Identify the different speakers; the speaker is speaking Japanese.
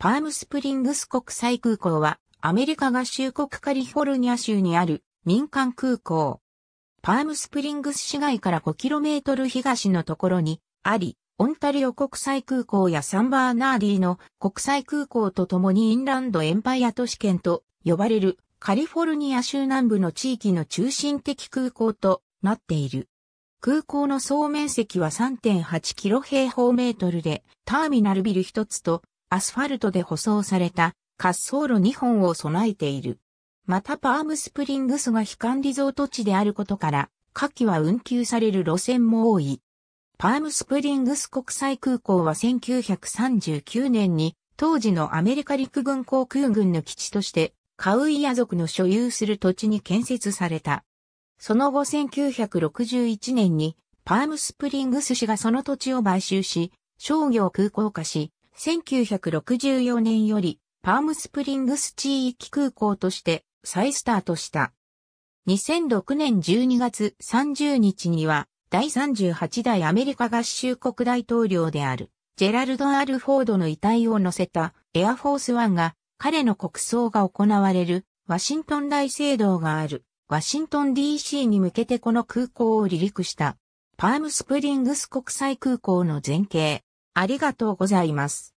Speaker 1: パームスプリングス国際空港は、アメリカ合衆国カリフォルニア州にある民間空港。パームスプリングス市街から 5km 東のところにあり、オンタリオ国際空港やサンバーナーディーの国際空港とともにインランドエンパイア都市圏と呼ばれるカリフォルニア州南部の地域の中心的空港となっている。空港の総面積は3.8キロ平方メートルで、ターミナルビル1つとアスファルトで舗装された滑走路2本を備えている。またパームスプリングスが非管リゾート地であることから、夏季は運休される路線も多い。パームスプリングス国際空港は1939年に当時のアメリカ陸軍航空軍の基地としてカウイヤ族の所有する土地に建設された。その後1961年にパームスプリングス市がその土地を買収し商業空港化し1964年よりパームスプリングス地域空港として再スタートした。2006年12月30日には第38代アメリカ合衆国大統領であるジェラルド・アルフォードの遺体を乗せたエアフォースワンが彼の国葬が行われるワシントン大聖堂があるワシントン DC に向けてこの空港を離陸したパームスプリングス国際空港の前景ありがとうございます。